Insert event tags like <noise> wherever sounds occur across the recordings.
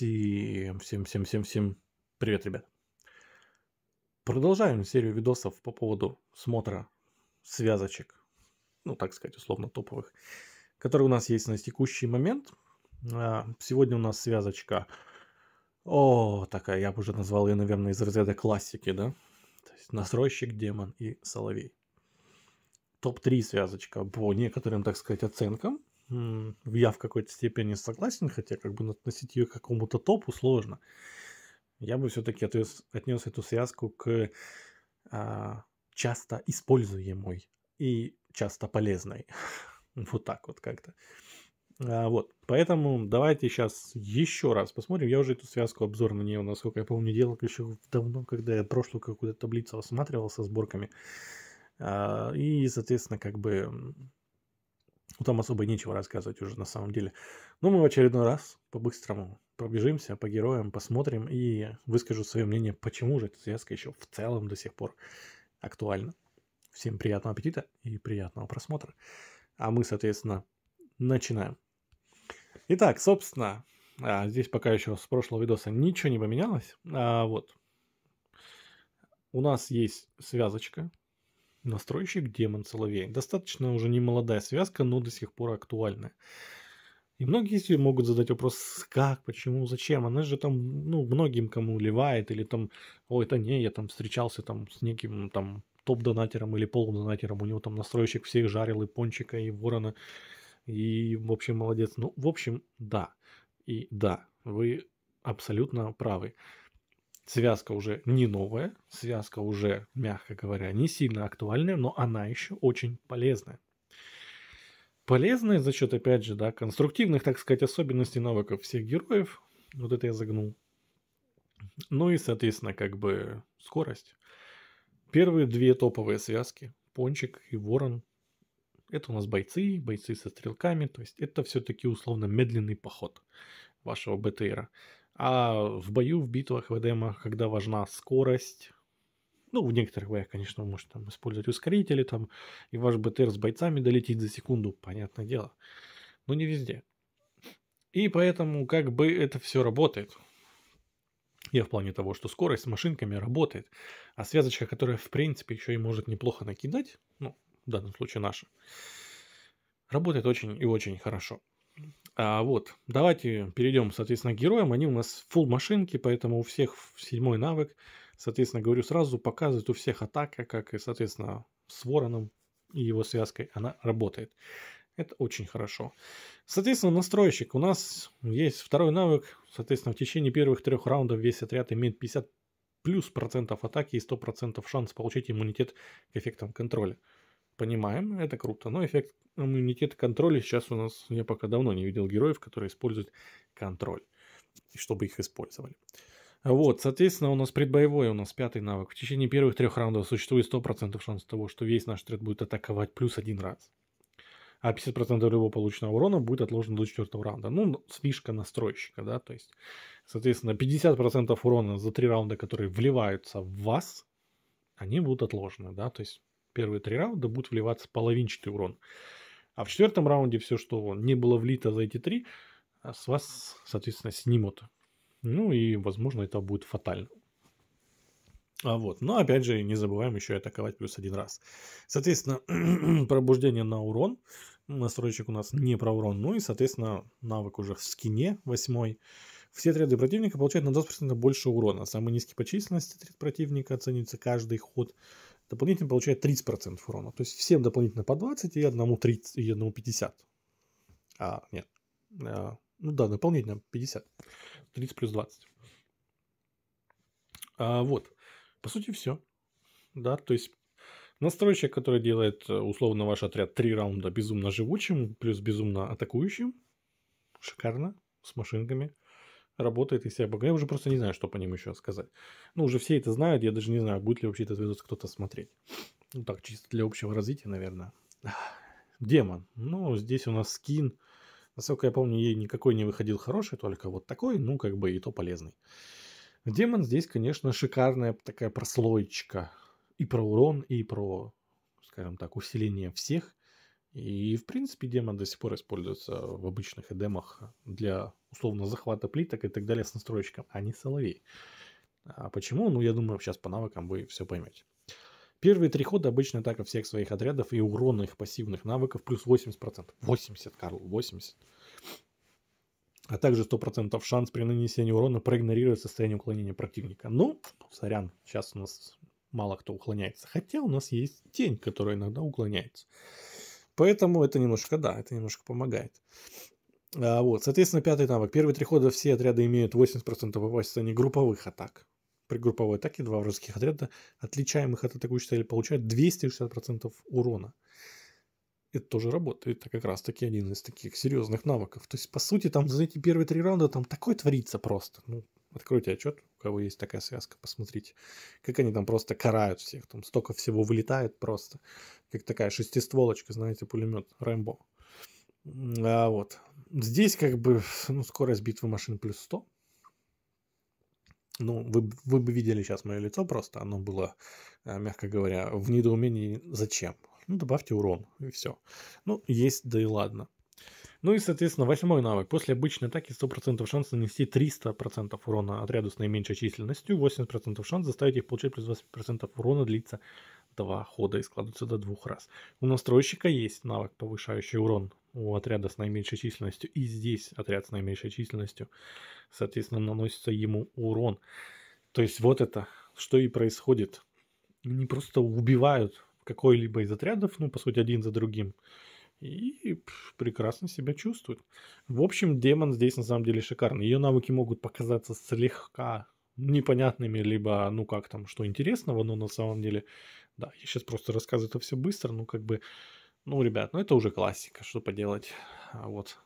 Всем, всем, всем, всем, всем привет, ребят. Продолжаем серию видосов по поводу смотра связочек, ну, так сказать, условно топовых, которые у нас есть на текущий момент. А, сегодня у нас связочка, о, такая, я бы уже назвал ее, наверное, из разряда классики, да? То есть настройщик, демон и соловей. Топ-3 связочка по некоторым, так сказать, оценкам я в какой-то степени согласен, хотя как бы относить ее к какому-то топу сложно. Я бы все-таки отнес, отнес эту связку к а, часто используемой и часто полезной. <laughs> вот так вот как-то. А, вот, поэтому давайте сейчас еще раз посмотрим. Я уже эту связку обзор на нее, насколько я помню, делал еще давно, когда я прошлую какую-то таблицу осматривал со сборками. А, и, соответственно, как бы ну, там особо нечего рассказывать уже на самом деле. Но мы в очередной раз по-быстрому пробежимся по героям, посмотрим и выскажу свое мнение, почему же эта связка еще в целом до сих пор актуальна. Всем приятного аппетита и приятного просмотра. А мы, соответственно, начинаем. Итак, собственно, а, здесь пока еще с прошлого видоса ничего не поменялось. А, вот. У нас есть связочка, Настройщик Демон Соловей. Достаточно уже не молодая связка, но до сих пор актуальная. И многие себе могут задать вопрос, как, почему, зачем. Она же там, ну, многим кому ливает, или там, ой это не, я там встречался там с неким там топ-донатером или полудонатером, у него там настройщик всех жарил, и пончика, и ворона, и, в общем, молодец. Ну, в общем, да, и да, вы абсолютно правы. Связка уже не новая, связка уже, мягко говоря, не сильно актуальная, но она еще очень полезная. Полезная за счет, опять же, да, конструктивных, так сказать, особенностей навыков всех героев. Вот это я загнул. Ну и, соответственно, как бы скорость. Первые две топовые связки, Пончик и Ворон, это у нас бойцы, бойцы со стрелками, то есть это все-таки условно медленный поход вашего БТРа. А в бою, в битвах, в демах, когда важна скорость, ну, в некоторых боях, конечно, вы можете там, использовать ускорители, там, и ваш БТР с бойцами долетит за секунду, понятное дело. Но не везде. И поэтому как бы это все работает. Я в плане того, что скорость с машинками работает. А связочка, которая в принципе еще и может неплохо накидать, ну, в данном случае наша, работает очень и очень хорошо. А, вот, давайте перейдем, соответственно, к героям. Они у нас full машинки, поэтому у всех седьмой навык. Соответственно, говорю сразу, показывает у всех атака, как и, соответственно, с вороном и его связкой она работает. Это очень хорошо. Соответственно, настройщик. У нас есть второй навык. Соответственно, в течение первых трех раундов весь отряд имеет 50 плюс процентов атаки и 100% шанс получить иммунитет к эффектам контроля понимаем, это круто, но эффект иммунитета контроля сейчас у нас, я пока давно не видел героев, которые используют контроль, и чтобы их использовали. Вот, соответственно, у нас предбоевой, у нас пятый навык. В течение первых трех раундов существует 100% шанс того, что весь наш отряд будет атаковать плюс один раз. А 50% его полученного урона будет отложено до четвертого раунда. Ну, слишком настройщика, да, то есть, соответственно, 50% урона за три раунда, которые вливаются в вас, они будут отложены, да, то есть Первые три раунда будет вливаться половинчатый урон. А в четвертом раунде все, что не было влито за эти три, а с вас, соответственно, снимут. Ну и, возможно, это будет фатально. А вот. Но, опять же, не забываем еще атаковать плюс один раз. Соответственно, <clears throat> пробуждение на урон. Настройчик у нас не про урон. Ну и, соответственно, навык уже в скине восьмой. Все отряды противника получают на 20% больше урона. Самый низкий по численности отряд противника оценивается каждый ход дополнительно получает 30% урона. То есть всем дополнительно по 20 и одному 30, и одному 50. А, нет. А, ну да, дополнительно 50. 30 плюс 20. А, вот. По сути, все. Да, то есть настройщик, который делает э, условно ваш отряд 3 раунда безумно живучим, плюс безумно атакующим. Шикарно. С машинками работает из себя БГ. Я уже просто не знаю, что по ним еще сказать. Ну, уже все это знают, я даже не знаю, будет ли вообще этот видос кто-то смотреть. Ну, так, чисто для общего развития, наверное. Демон. Ну, здесь у нас скин. Насколько я помню, ей никакой не выходил хороший, только вот такой, ну, как бы и то полезный. Демон здесь, конечно, шикарная такая прослоечка. И про урон, и про, скажем так, усиление всех. И, в принципе, демо до сих пор используется в обычных эдемах для, условно, захвата плиток и так далее с настройщиком, а не соловей. А почему? Ну, я думаю, сейчас по навыкам вы все поймете. Первые три хода обычно атака всех своих отрядов и урона их пассивных навыков плюс 80%. 80, Карл, 80. А также 100% шанс при нанесении урона проигнорировать состояние уклонения противника. Ну, сорян, сейчас у нас мало кто уклоняется. Хотя у нас есть тень, которая иногда уклоняется. Поэтому это немножко, да, это немножко помогает. А, вот, соответственно, пятый навык. Первые три хода все отряды имеют 80% попасть групповых атак. При групповой атаке два вражеских отряда, отличаемых от атакующей цели, получают 260% урона. Это тоже работает. Это как раз таки один из таких серьезных навыков. То есть, по сути, там за эти первые три раунда там такое творится просто. Ну, Откройте отчет, у кого есть такая связка, посмотрите, как они там просто карают всех, там столько всего вылетает просто, как такая шестистволочка, знаете, пулемет Рэмбо. А вот. Здесь как бы ну, скорость битвы машин плюс 100. Ну, вы, вы бы видели сейчас мое лицо просто, оно было, а, мягко говоря, в недоумении зачем. Ну, добавьте урон, и все. Ну, есть, да и ладно. Ну и, соответственно, восьмой навык. После обычной атаки 100% шанс нанести 300% урона отряду с наименьшей численностью, 80% шанс заставить их получать плюс 20% урона длится два хода и складываются до двух раз. У настройщика есть навык, повышающий урон у отряда с наименьшей численностью, и здесь отряд с наименьшей численностью, соответственно, наносится ему урон. То есть вот это, что и происходит. Не просто убивают какой-либо из отрядов, ну, по сути, один за другим, и прекрасно себя чувствует. В общем, демон здесь на самом деле шикарный. Ее навыки могут показаться слегка непонятными, либо, ну как там, что интересного, но на самом деле, да, я сейчас просто рассказываю это все быстро, ну как бы, ну, ребят, ну это уже классика, что поделать. А вот.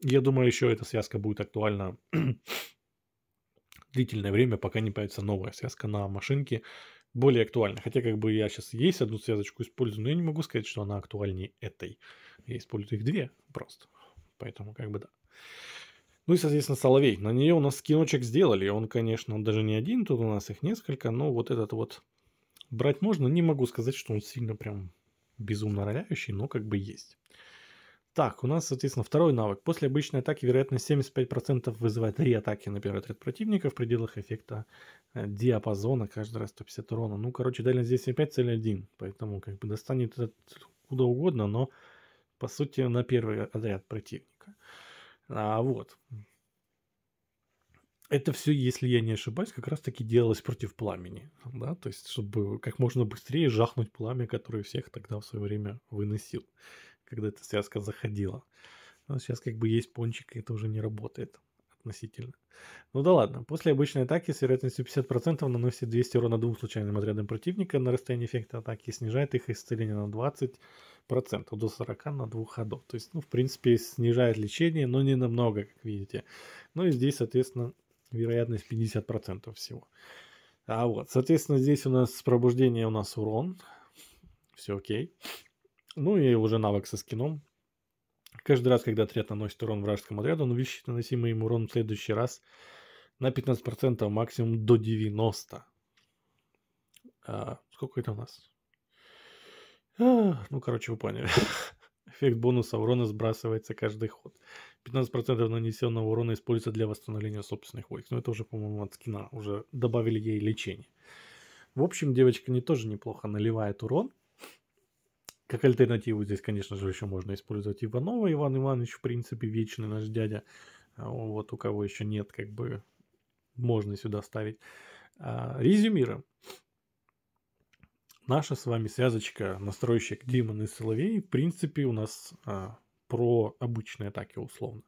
Я думаю, еще эта связка будет актуальна <clears throat> длительное время, пока не появится новая связка на машинке, более актуальна. Хотя как бы я сейчас есть одну связочку использую, но я не могу сказать, что она актуальнее этой. Я использую их две просто. Поэтому как бы да. Ну и, соответственно, соловей. На нее у нас киночек сделали. Он, конечно, даже не один, тут у нас их несколько, но вот этот вот брать можно. Не могу сказать, что он сильно прям безумно роляющий, но как бы есть. Так, у нас, соответственно, второй навык. После обычной атаки вероятность 75% вызывает три атаки на первый отряд противника в пределах эффекта э, диапазона, каждый раз 150 урона. Ну, короче, дальность здесь 5, цель 1, поэтому как бы достанет куда угодно, но по сути на первый отряд противника. А вот. Это все, если я не ошибаюсь, как раз-таки делалось против пламени. Да? То есть, чтобы как можно быстрее жахнуть пламя, которое всех тогда в свое время выносил когда эта связка заходила. Но сейчас как бы есть пончик, и это уже не работает относительно. Ну да ладно. После обычной атаки с вероятностью 50% наносит 200 урона двум случайным отрядам противника на расстоянии эффекта атаки и снижает их исцеление на 20% до 40 на двух ходов. То есть, ну, в принципе, снижает лечение, но не намного, как видите. Ну и здесь, соответственно, вероятность 50% всего. А вот, соответственно, здесь у нас с пробуждения у нас урон. Все окей. Ну и уже навык со скином. Каждый раз, когда отряд наносит урон вражескому отряду, он увеличит наносимый им урон в следующий раз на 15%, а максимум до 90. А, сколько это у нас? А, ну, короче, вы поняли. <laughs> Эффект бонуса урона сбрасывается каждый ход. 15% нанесенного урона используется для восстановления собственных войск. Но ну, это уже, по-моему, от скина. Уже добавили ей лечение. В общем, девочка не тоже неплохо наливает урон. Как альтернативу здесь, конечно же, еще можно использовать Иванова. Иван Иванович, в принципе, вечный наш дядя. А, вот у кого еще нет, как бы, можно сюда ставить. А, резюмируем. Наша с вами связочка, настройщик Димон и Соловей, в принципе, у нас а, про обычные атаки условно.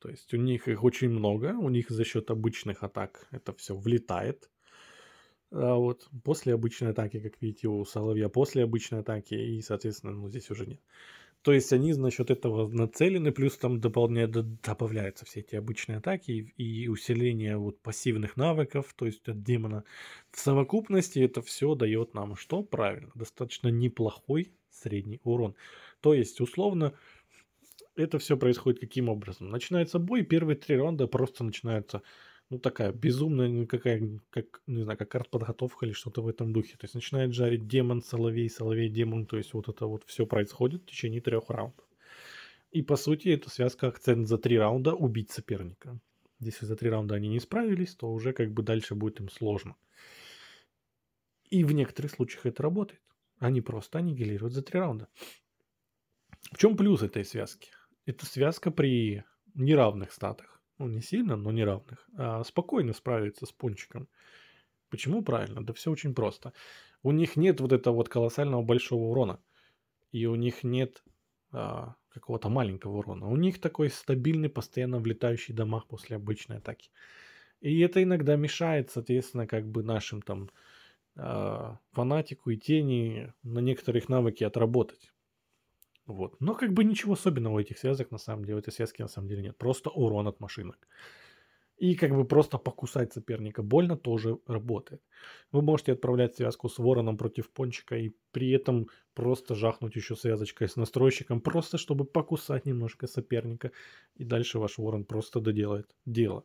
То есть у них их очень много, у них за счет обычных атак это все влетает. А вот после обычной атаки, как видите, у Соловья после обычной атаки, и, соответственно, ну, здесь уже нет. То есть они за счет этого нацелены, плюс там дополняют, добавляются все эти обычные атаки и, и усиление вот пассивных навыков, то есть от демона. В совокупности это все дает нам что? Правильно, достаточно неплохой средний урон. То есть, условно, это все происходит каким образом? Начинается бой, первые три раунда просто начинаются ну, такая безумная, ну, какая, как, не знаю, как подготовка или что-то в этом духе. То есть начинает жарить демон, соловей, соловей, демон. То есть вот это вот все происходит в течение трех раундов. И, по сути, эта связка акцент за три раунда убить соперника. Если за три раунда они не справились, то уже как бы дальше будет им сложно. И в некоторых случаях это работает. Они просто аннигилируют за три раунда. В чем плюс этой связки? Это связка при неравных статах ну не сильно, но не равных, а спокойно справиться с пончиком. Почему правильно? Да все очень просто. У них нет вот этого вот колоссального большого урона. И у них нет а, какого-то маленького урона. У них такой стабильный, постоянно влетающий дамаг после обычной атаки. И это иногда мешает, соответственно, как бы нашим там а, фанатику и тени на некоторых навыки отработать. Вот. Но как бы ничего особенного у этих связок на самом деле, у этой связки на самом деле нет. Просто урон от машинок. И как бы просто покусать соперника больно тоже работает. Вы можете отправлять связку с вороном против пончика и при этом просто жахнуть еще связочкой с настройщиком, просто чтобы покусать немножко соперника. И дальше ваш ворон просто доделает дело.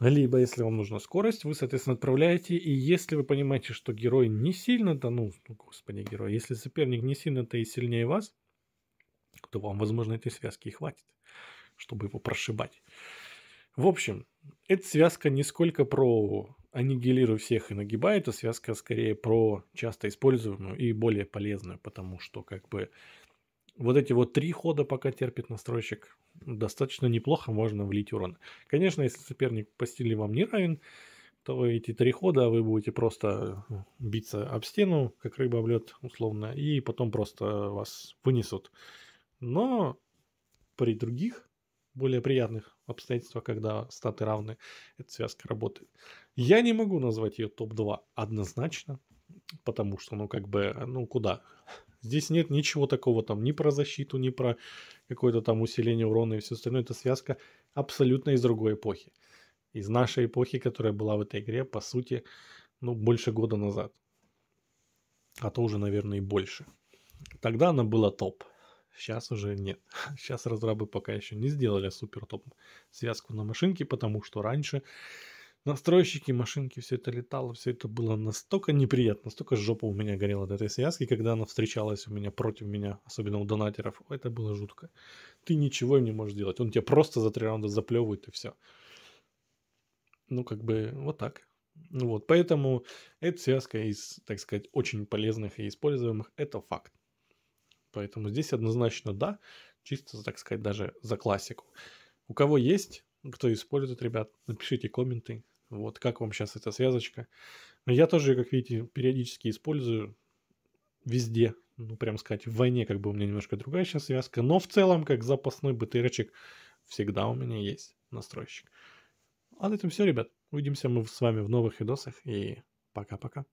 Либо, если вам нужна скорость, вы, соответственно, отправляете. И если вы понимаете, что герой не сильно-то, ну, господи, герой, если соперник не сильно-то и сильнее вас, то вам, возможно, этой связки и хватит, чтобы его прошибать. В общем, эта связка не сколько про аннигилирую всех и нагибаю эта связка скорее про часто используемую и более полезную, потому что как бы вот эти вот три хода, пока терпит настройщик, достаточно неплохо можно влить урон. Конечно, если соперник по стиле вам не равен, то эти три хода вы будете просто ну, биться об стену, как рыба об лед, условно, и потом просто вас вынесут. Но при других, более приятных обстоятельствах, когда статы равны, эта связка работает. Я не могу назвать ее топ-2 однозначно, потому что, ну, как бы, ну, куда? Здесь нет ничего такого там ни про защиту, ни про какое-то там усиление урона и все остальное. Это связка абсолютно из другой эпохи. Из нашей эпохи, которая была в этой игре, по сути, ну, больше года назад. А то уже, наверное, и больше. Тогда она была топ. Сейчас уже нет. Сейчас <laughs> разрабы пока еще не сделали супер топ связку на машинке, потому что раньше настройщики машинки, все это летало, все это было настолько неприятно, настолько жопа у меня горела от этой связки, когда она встречалась у меня против меня, особенно у донатеров. Это было жутко. Ты ничего не можешь делать. Он тебя просто за три раунда заплевывает и все. Ну, как бы вот так. Вот, поэтому эта связка из, так сказать, очень полезных и используемых, это факт. Поэтому здесь однозначно да, чисто, так сказать, даже за классику. У кого есть, кто использует, ребят, напишите комменты, вот как вам сейчас эта связочка. Я тоже, как видите, периодически использую везде, ну, прям сказать, в войне как бы у меня немножко другая сейчас связка, но в целом, как запасной БТРчик, всегда у меня есть настройщик. А на этом все, ребят. Увидимся мы с вами в новых видосах и пока-пока.